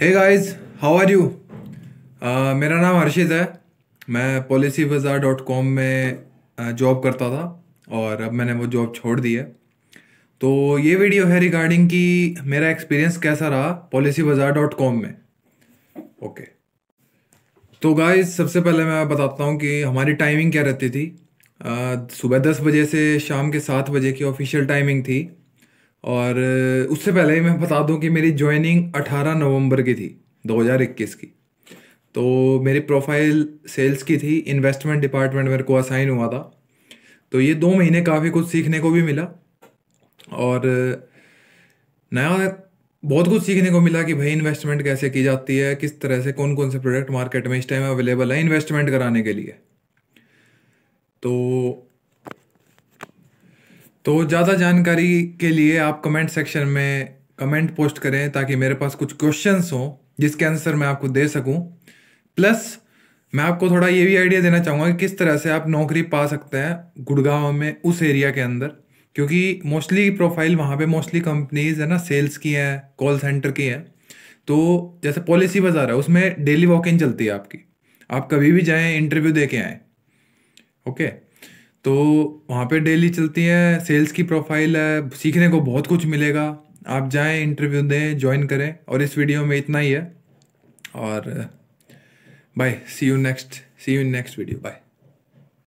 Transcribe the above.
Hey guys how are you मेरा नाम हर्षित है मैं पॉलिसी बाज़ार डॉट कॉम में जॉब uh, करता था और अब मैंने वो जॉब छोड़ दी है तो ये वीडियो है रिगार्डिंग कि मेरा एक्सपीरियंस कैसा रहा Policybazaar dot com okay ओके okay. तो गाइस सबसे पहले मैं बताता हूँ कि हमारी टाइमिंग क्या रहती थी uh, सुबह दस बजे से शाम के सात बजे की ऑफिशियल टाइमिंग थी और उससे पहले ही मैं बता दूं कि मेरी ज्वाइनिंग 18 नवंबर की थी 2021 की तो मेरी प्रोफाइल सेल्स की थी इन्वेस्टमेंट डिपार्टमेंट मेरे को असाइन हुआ था तो ये दो महीने काफ़ी कुछ सीखने को भी मिला और नया बहुत कुछ सीखने को मिला कि भाई इन्वेस्टमेंट कैसे की जाती है किस तरह से कौन कौन से प्रोडक्ट मार्केट में इस टाइम अवेलेबल है इन्वेस्टमेंट कराने के लिए तो तो ज़्यादा जानकारी के लिए आप कमेंट सेक्शन में कमेंट पोस्ट करें ताकि मेरे पास कुछ क्वेश्चंस हों जिसके आंसर मैं आपको दे सकूं प्लस मैं आपको थोड़ा ये भी आइडिया देना चाहूँगा कि किस तरह से आप नौकरी पा सकते हैं गुड़गांव में उस एरिया के अंदर क्योंकि मोस्टली प्रोफाइल वहाँ पे मोस्टली कंपनीज है ना सेल्स की हैं कॉल सेंटर की हैं तो जैसे पॉलिसी बाज़ार है उसमें डेली वॉक इन चलती है आपकी आप कभी भी जाएँ इंटरव्यू दे के आएँ ओके तो वहाँ पे डेली चलती है सेल्स की प्रोफाइल है सीखने को बहुत कुछ मिलेगा आप जाएं इंटरव्यू दें ज्वाइन करें और इस वीडियो में इतना ही है और bye see you next see you next video bye